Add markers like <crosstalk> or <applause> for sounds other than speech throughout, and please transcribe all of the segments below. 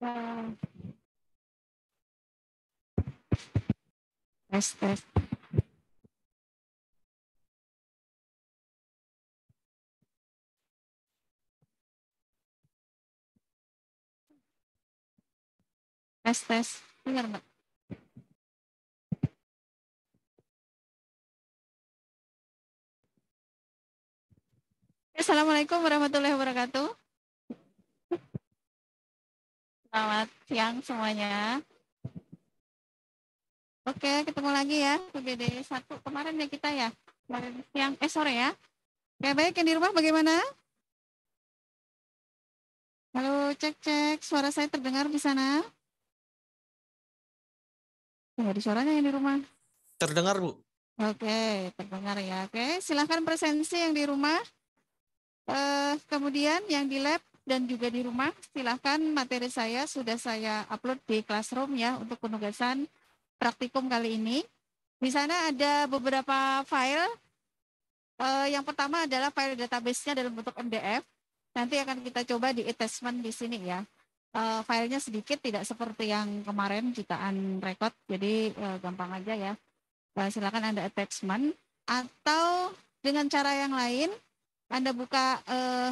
Tes, tes. Tes, tes. Dengar mbak Assalamualaikum warahmatullahi wabarakatuh. Selamat siang semuanya. Oke, ketemu lagi ya PBD 1 kemarin ya kita ya. Kemarin siang eh sore ya. Oke, baik yang di rumah bagaimana? Halo, cek-cek. Suara saya terdengar di sana? Tidak ada suaranya yang di rumah. Terdengar, Bu. Oke, terdengar ya. Oke, silahkan presensi yang di rumah. Eh, kemudian yang di lab dan juga di rumah. Silahkan materi saya sudah saya upload di Classroom ya untuk penugasan praktikum kali ini. Di sana ada beberapa file. Eh, yang pertama adalah file database-nya dalam bentuk MDF. Nanti akan kita coba di attachment di sini ya. Eh, filenya sedikit, tidak seperti yang kemarin jutaan record, jadi eh, gampang aja ya. Eh, silakan Anda attachment atau dengan cara yang lain, Anda buka eh,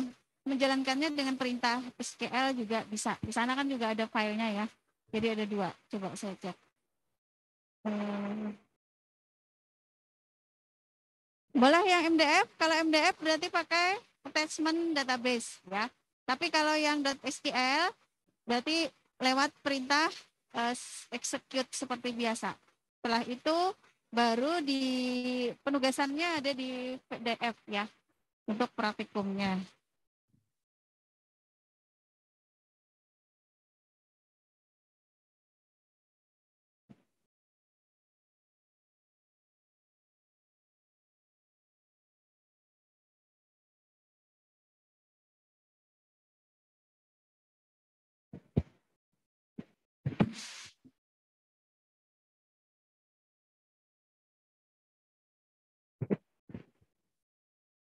menjalankannya dengan perintah SQL juga bisa. Di sana kan juga ada filenya ya. Jadi ada dua. Coba saya cek. Eh, boleh yang MDF? Kalau MDF berarti pakai attachment database ya. Tapi kalau yang .sql berarti lewat perintah eh, execute seperti biasa. Setelah itu baru di penugasannya ada di PDF ya untuk praktikumnya.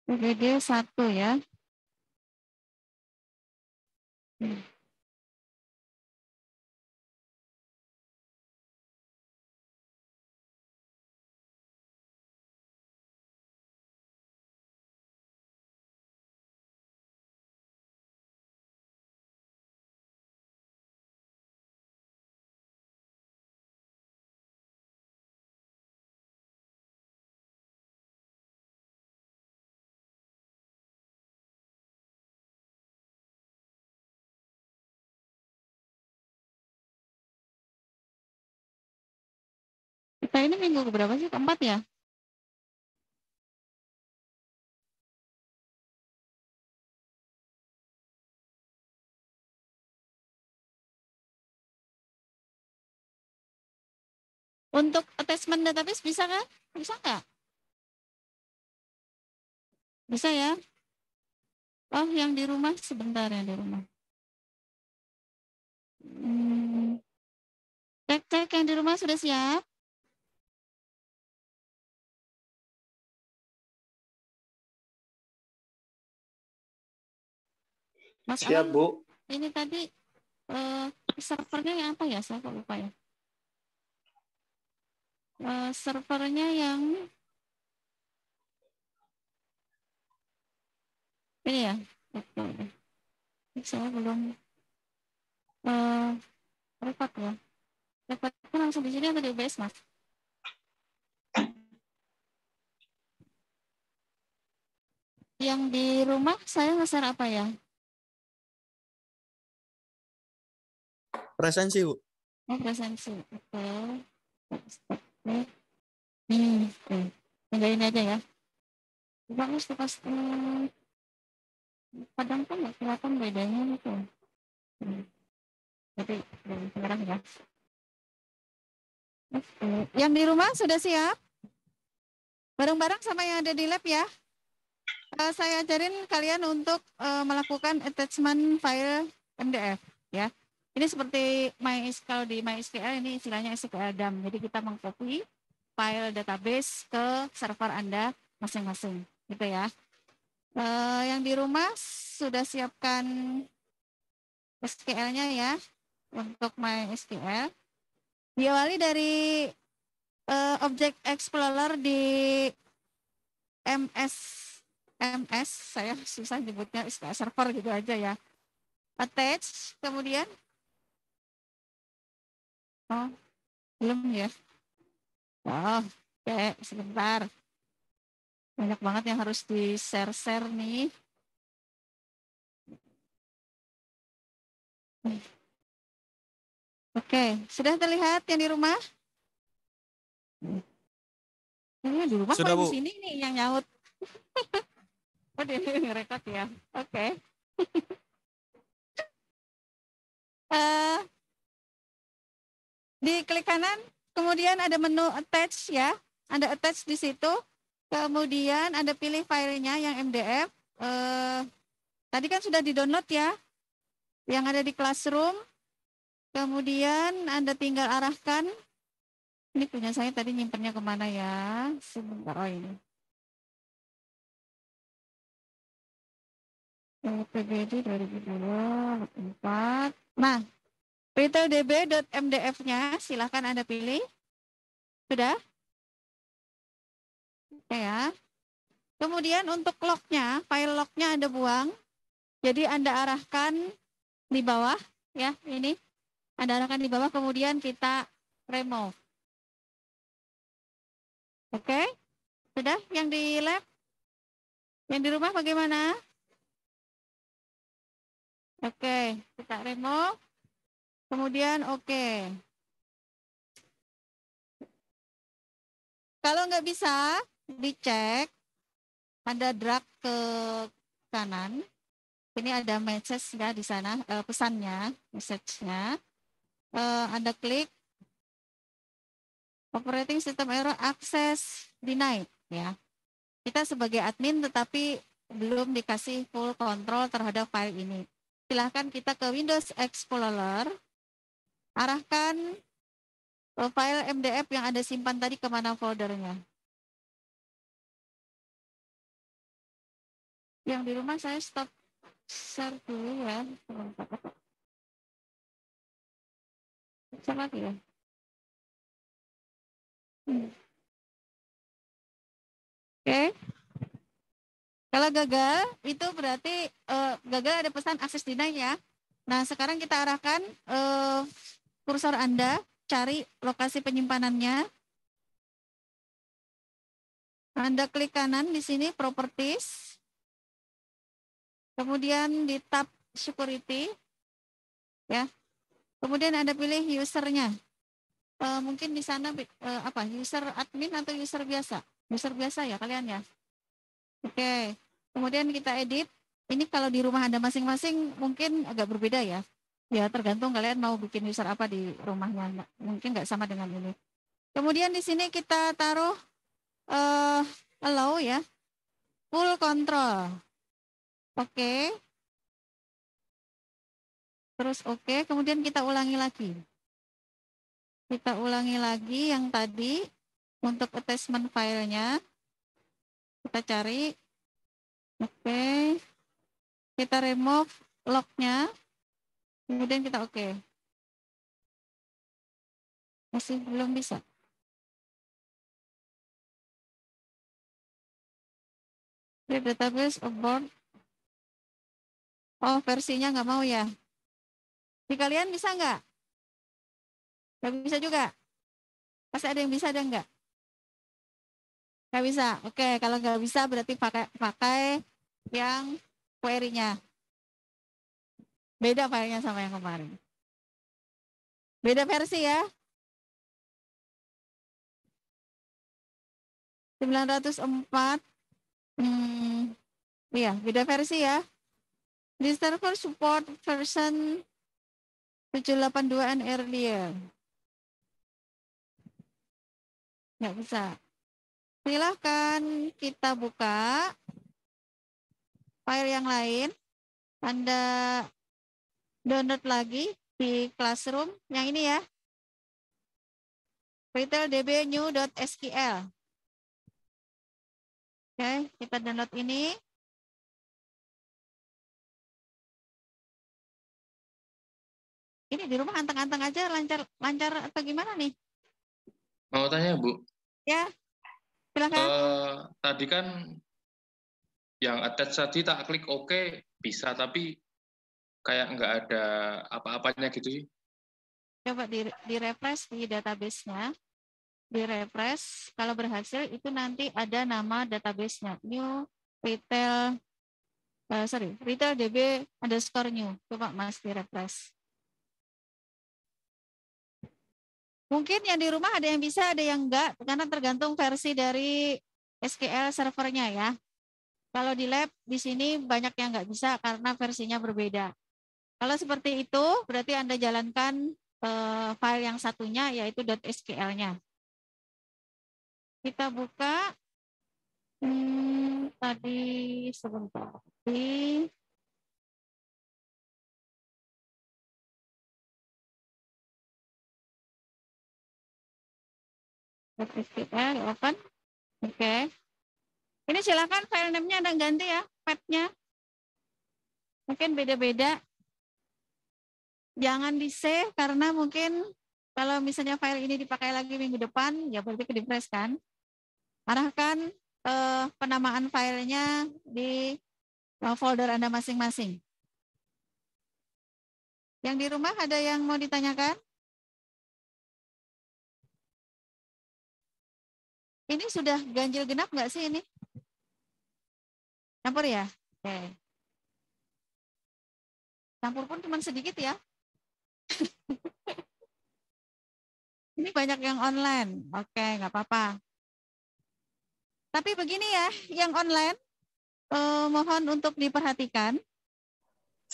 PBB satu ya. Hmm. Nah, ini minggu berapa sih? Keempat ya? Untuk attachment database bisa kan? Bisa nggak? Bisa ya? Oh, yang di rumah sebentar ya di rumah. Hmm. Cek cek yang di rumah sudah siap? Mas Siap, Alan, Bu. Ini tadi uh, servernya yang apa ya? Saya lupa ya. Uh, servernya yang ini ya. Oke. Saya belum uh, eh, repot ya. Recordnya langsung di sini atau di UBS, Mas? Yang di rumah saya ngeser apa ya? Presensi, Bu. Oh, presensi. Oke. nih, Hmm, ini aja ya. coba tuh hmm, pas kadang tuh kan nggak kelihatan bedanya itu. Hmm. Jadi dari merah ya. Yang di rumah sudah siap? Bareng-bareng sama yang ada di lab ya. Uh, saya ajarin kalian untuk uh, melakukan attachment file MDF ya. Ini seperti MySQL di MySQL ini istilahnya SQL dam. Jadi kita mengcopy file database ke server Anda masing-masing, gitu ya. E, yang di rumah sudah siapkan SQL-nya ya untuk MySQL. Diawali dari e, Object Explorer di MS MS saya <laughs> susah nyebutnya SQL server gitu aja ya. Attach kemudian Oh, belum ya? Oh, oke, okay. sebentar. Banyak banget yang harus di-share-share nih. Oke, okay. sudah terlihat yang di rumah? Ini di rumah sudah, kok di sini nih yang nyaut. <laughs> oh, dia ngerekod ya. Oke. Okay. <laughs> uh, eh, di klik kanan, kemudian ada menu attach ya. Anda attach di situ. Kemudian Anda pilih filenya yang MDF. Eh, tadi kan sudah di-download ya. Yang ada di Classroom. Kemudian Anda tinggal arahkan. Ini punya saya tadi nyimpennya kemana ya. Sebentar, oh ini. PBD 2004 Nah, retaildbmdf mdf nya silahkan Anda pilih. Sudah? Oke ya. Kemudian untuk lognya, file lognya Anda buang. Jadi Anda arahkan di bawah, ya ini. Anda arahkan di bawah, kemudian kita remove. Oke, sudah yang di lab? Yang di rumah bagaimana? Oke, kita remove. Kemudian oke. Okay. Kalau nggak bisa, dicek. Ada drag ke kanan. Ini ada message ya di sana, uh, pesannya, message-nya. Uh, anda klik operating system error access denied ya. Kita sebagai admin tetapi belum dikasih full control terhadap file ini. Silahkan kita ke Windows Explorer Arahkan file MDF yang Anda simpan tadi ke mana foldernya. Yang di rumah saya stop share dulu ya. Share lagi ya. Hmm. Oke. Okay. Kalau gagal, itu berarti uh, gagal ada pesan akses dinanya. ya. Nah, sekarang kita arahkan uh, kursor Anda, cari lokasi penyimpanannya. Anda klik kanan di sini properties. Kemudian di tab security ya. Kemudian Anda pilih usernya. E, mungkin di sana e, apa? User admin atau user biasa? User biasa ya kalian ya. Oke. Kemudian kita edit. Ini kalau di rumah Anda masing-masing mungkin agak berbeda ya. Ya tergantung kalian mau bikin user apa di rumahnya. Mungkin nggak sama dengan ini. Kemudian di sini kita taruh uh, allow ya. Full control. Oke. Okay. Terus oke. Okay. Kemudian kita ulangi lagi. Kita ulangi lagi yang tadi untuk attachment filenya. Kita cari. Oke. Okay. Kita remove locknya. nya kemudian kita oke okay. masih belum bisa Create database abort oh versinya nggak mau ya di kalian bisa nggak nggak bisa juga pasti ada yang bisa ada nggak nggak bisa oke okay. kalau nggak bisa berarti pakai pakai yang query-nya Beda filenya sama yang kemarin. Beda versi ya. 904. Hmm, iya, beda versi ya. Di server support version 782 and earlier. Nggak bisa. Silahkan kita buka file yang lain. Anda download lagi di Classroom yang ini ya. retaildbnew.sql. Oke, kita download ini. Ini di rumah anteng-anteng aja lancar lancar atau gimana nih? Mau tanya, Bu. Ya. Silakan. Uh, tadi kan yang attach tadi tak klik oke OK, bisa tapi kayak nggak ada apa-apanya gitu sih. Coba di, di refresh di database-nya. Di refresh, kalau berhasil itu nanti ada nama database-nya. New retail, uh, sorry, retail DB underscore new. Coba Mas di refresh. Mungkin yang di rumah ada yang bisa, ada yang enggak, karena tergantung versi dari SQL servernya ya. Kalau di lab di sini banyak yang nggak bisa karena versinya berbeda. Kalau seperti itu, berarti Anda jalankan uh, file yang satunya, yaitu .sql-nya. Kita buka. Hmm, tadi sebentar. .sql, open. Oke. Okay. Ini silakan file name-nya Anda ganti ya, path nya Mungkin beda-beda jangan di save karena mungkin kalau misalnya file ini dipakai lagi minggu depan ya berarti ke kan arahkan eh, penamaan filenya di eh, folder anda masing-masing yang di rumah ada yang mau ditanyakan ini sudah ganjil genap nggak sih ini campur ya oke campur pun cuma sedikit ya <laughs> Ini banyak yang online. Oke, nggak apa-apa. Tapi begini ya, yang online eh, mohon untuk diperhatikan. Eh,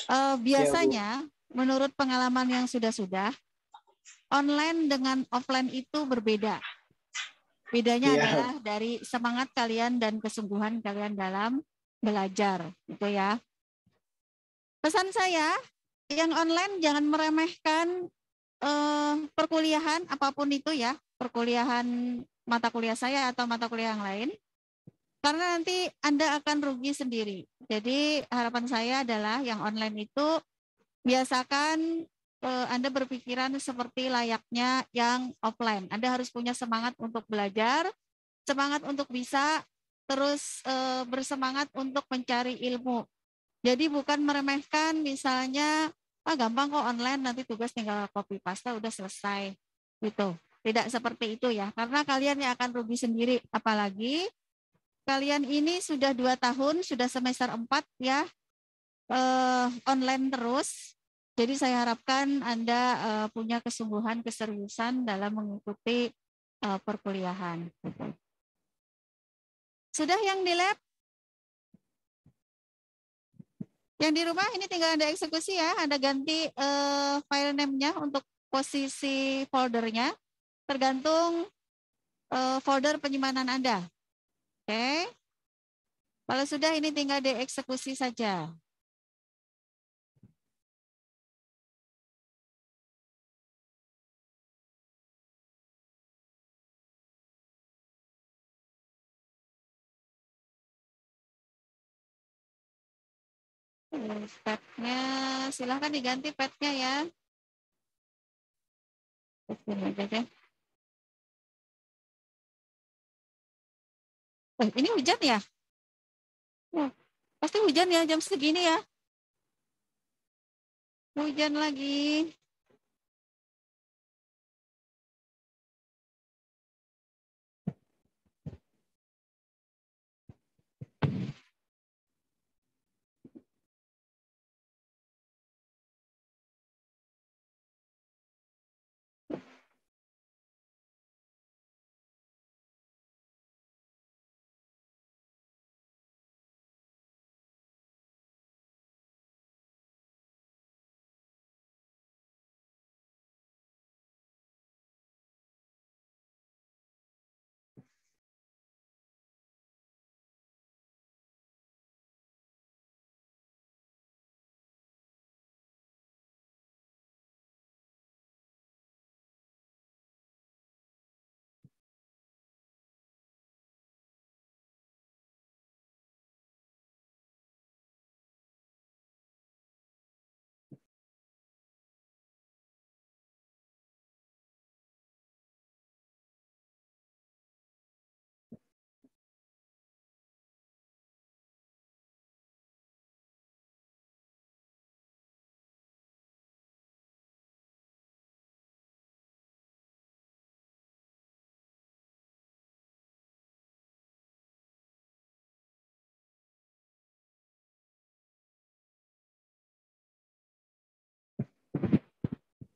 ya, biasanya ya, menurut pengalaman yang sudah-sudah, online dengan offline itu berbeda. Bedanya ya. adalah dari semangat kalian dan kesungguhan kalian dalam belajar, gitu ya. Pesan saya, yang online jangan meremehkan uh, perkuliahan apapun itu ya, perkuliahan mata kuliah saya atau mata kuliah yang lain. Karena nanti Anda akan rugi sendiri. Jadi harapan saya adalah yang online itu biasakan uh, Anda berpikiran seperti layaknya yang offline. Anda harus punya semangat untuk belajar, semangat untuk bisa terus eh, bersemangat untuk mencari ilmu jadi bukan meremehkan misalnya ah gampang kok online nanti tugas tinggal copy paste udah selesai gitu. Tidak seperti itu ya, karena kalian yang akan rugi sendiri. Apalagi kalian ini sudah dua tahun, sudah semester 4 ya, eh, online terus. Jadi saya harapkan Anda eh, punya kesungguhan, keseriusan dalam mengikuti eh, perkuliahan. Sudah yang di lab? Yang di rumah ini tinggal Anda eksekusi ya, Anda ganti uh, file name-nya untuk posisi foldernya, tergantung uh, folder penyimpanan Anda. Oke. Okay. Kalau sudah ini tinggal dieksekusi saja. petnya silahkan diganti petnya ya aja ya. eh, ini hujan ya? Oh, pasti hujan ya jam segini ya. Hujan lagi.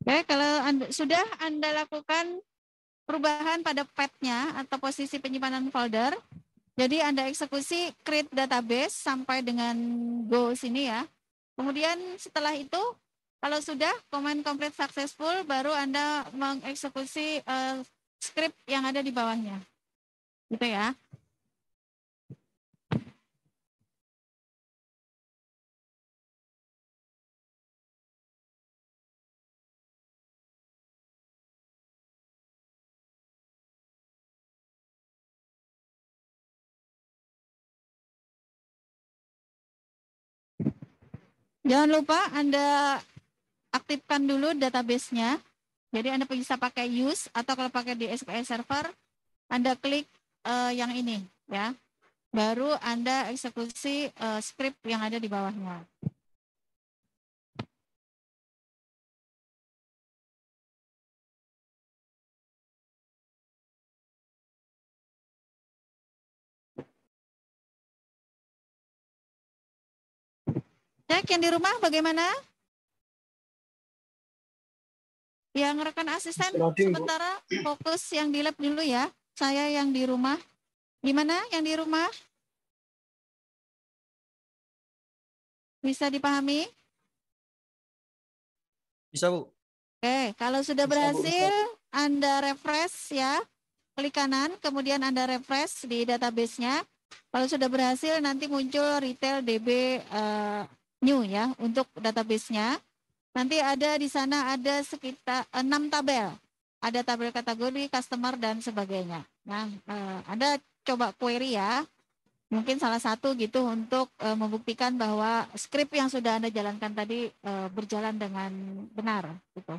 Oke, kalau anda, sudah Anda lakukan perubahan pada path-nya atau posisi penyimpanan folder, jadi Anda eksekusi create database sampai dengan go sini ya. Kemudian setelah itu, kalau sudah command complete successful, baru Anda mengeksekusi uh, script yang ada di bawahnya. Gitu ya. Jangan lupa Anda aktifkan dulu databasenya. Jadi Anda bisa pakai use atau kalau pakai di SQL Server, Anda klik uh, yang ini ya. Baru Anda eksekusi uh, script yang ada di bawahnya. Cek yang di rumah bagaimana? Yang rekan asisten sementara fokus yang di lab dulu ya. Saya yang di rumah. Gimana yang di rumah? Bisa dipahami? Bisa, Bu. Oke, kalau sudah bisa, berhasil, Bu, Anda refresh ya. Klik kanan, kemudian Anda refresh di database-nya. Kalau sudah berhasil, nanti muncul retail DB uh, eh, new ya untuk database-nya. Nanti ada di sana ada sekitar enam tabel. Ada tabel kategori, customer dan sebagainya. Nah, eh, Anda coba query ya. Mungkin salah satu gitu untuk eh, membuktikan bahwa skrip yang sudah Anda jalankan tadi eh, berjalan dengan benar gitu.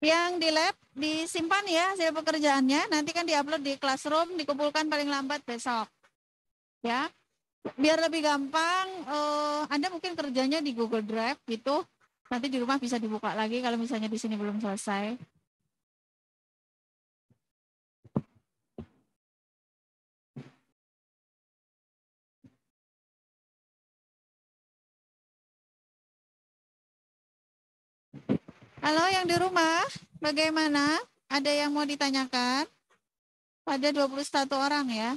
yang di lab disimpan ya hasil pekerjaannya nanti kan diupload di classroom dikumpulkan paling lambat besok ya biar lebih gampang uh, anda mungkin kerjanya di Google Drive gitu nanti di rumah bisa dibuka lagi kalau misalnya di sini belum selesai Halo yang di rumah, bagaimana? Ada yang mau ditanyakan? Pada 21 orang ya.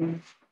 Mm-hmm.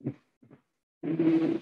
Thank <laughs> you.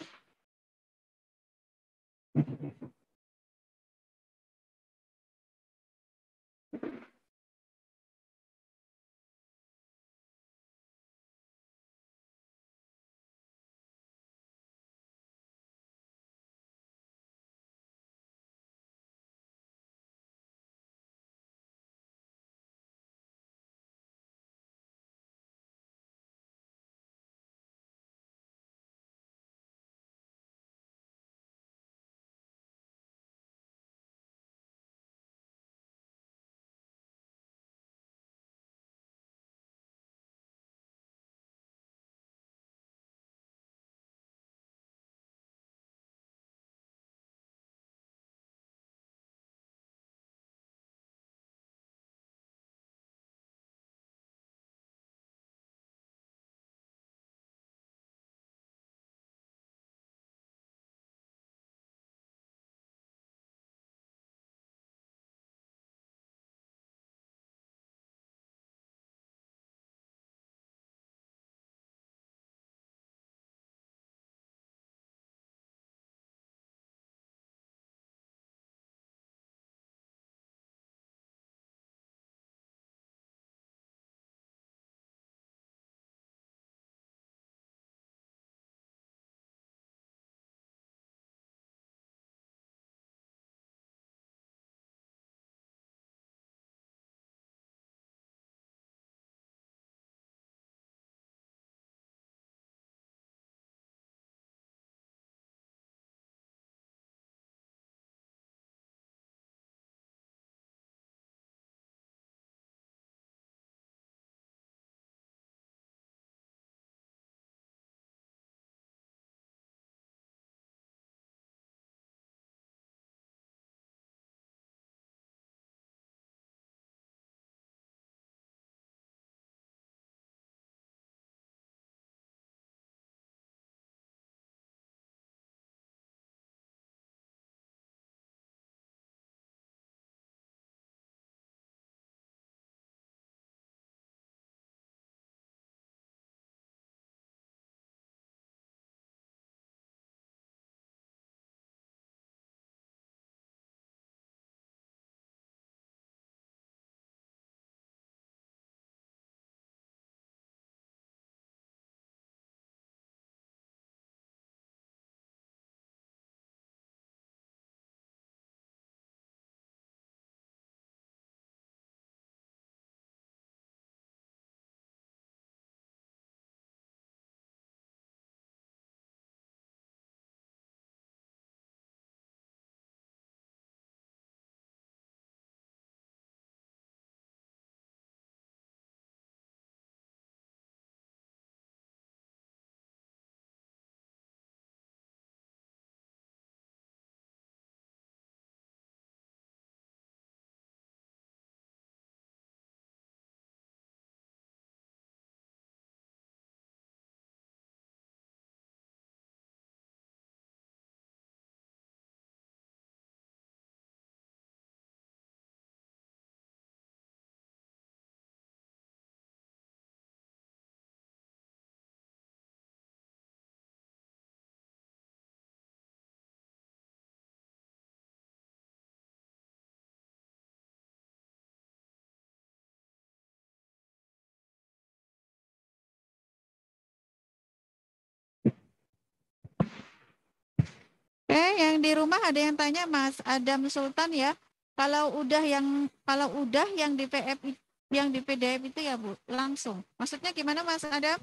Oke, eh, yang di rumah ada yang tanya Mas Adam Sultan ya. Kalau udah yang kalau udah yang di PF yang di PDF itu ya Bu, langsung. Maksudnya gimana Mas Adam?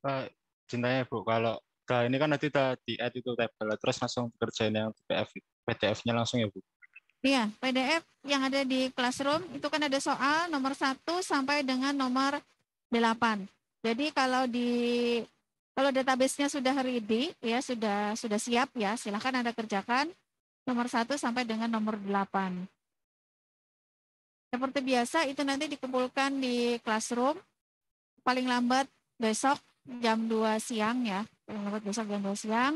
Uh, cintanya Bu, kalau kalau ini kan nanti tadi add itu table, terus langsung kerjain yang PF, PDF-nya langsung ya Bu? Iya, PDF yang ada di classroom itu kan ada soal nomor 1 sampai dengan nomor 8. Jadi kalau di kalau database-nya sudah ready, ya sudah sudah siap ya, silahkan Anda kerjakan nomor 1 sampai dengan nomor 8. Seperti biasa, itu nanti dikumpulkan di classroom, paling lambat besok jam 2 siang ya, paling lambat besok jam 2 siang,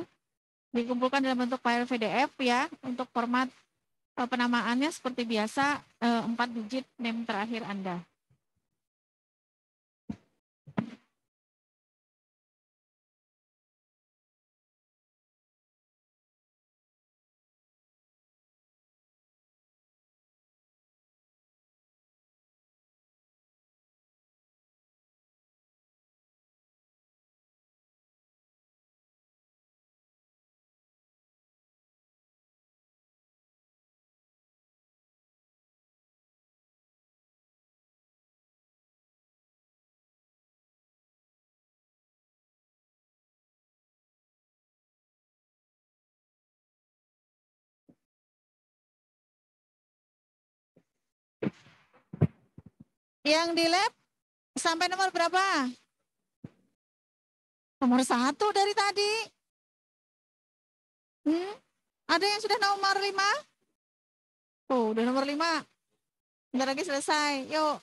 dikumpulkan dalam bentuk file PDF ya, untuk format eh, penamaannya seperti biasa, 4 eh, digit name terakhir Anda. Yang di lab sampai nomor berapa? Nomor satu dari tadi. Hmm? Ada yang sudah nomor lima? Oh, udah nomor lima. Bentar lagi selesai. Yuk.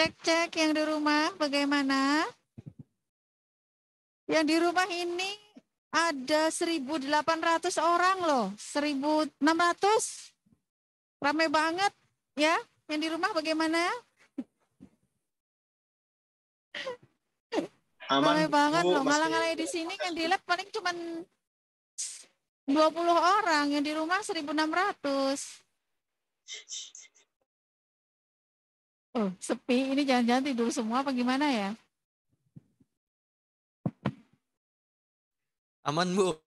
Cek-cek yang di rumah bagaimana? Yang di rumah ini ada 1.800 orang loh, 1.600. Ramai banget ya. Yang di rumah bagaimana? Aman, Ramai banget loh. Malah ngalah di sini yang di lab paling cuman 20 orang, yang di rumah 1.600. Oh, sepi. Ini jangan-jangan tidur semua apa gimana ya? Aman, Bu.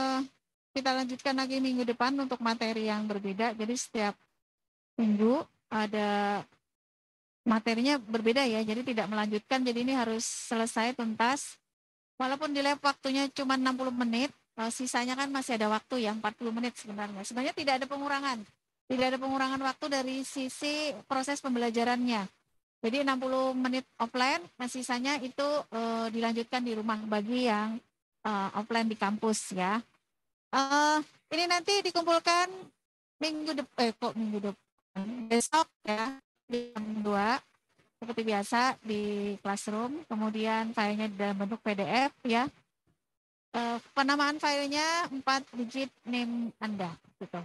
Eh, kita lanjutkan lagi minggu depan untuk materi yang berbeda. Jadi setiap minggu ada materinya berbeda ya. Jadi tidak melanjutkan. Jadi ini harus selesai tuntas. Walaupun di lab waktunya cuma 60 menit, eh, sisanya kan masih ada waktu yang 40 menit sebenarnya. Sebenarnya tidak ada pengurangan. Tidak ada pengurangan waktu dari sisi proses pembelajarannya. Jadi 60 menit offline, nah sisanya itu e, dilanjutkan di rumah bagi yang uh, offline di kampus ya. Uh, ini nanti dikumpulkan minggu depan, eh, kok minggu depan, besok ya, jam 2 seperti biasa di classroom. Kemudian filenya dalam bentuk PDF ya. Uh, penamaan filenya 4 digit name Anda gitu.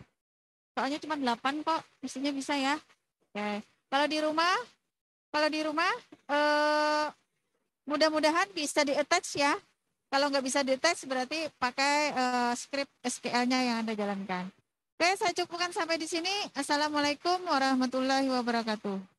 Soalnya cuma 8 kok, misalnya bisa ya. Oke. Okay. Kalau di rumah, kalau di rumah uh, mudah-mudahan bisa di attach ya kalau nggak bisa dites berarti pakai uh, eh, skrip SQL-nya yang Anda jalankan. Oke, saya cukupkan sampai di sini. Assalamualaikum warahmatullahi wabarakatuh.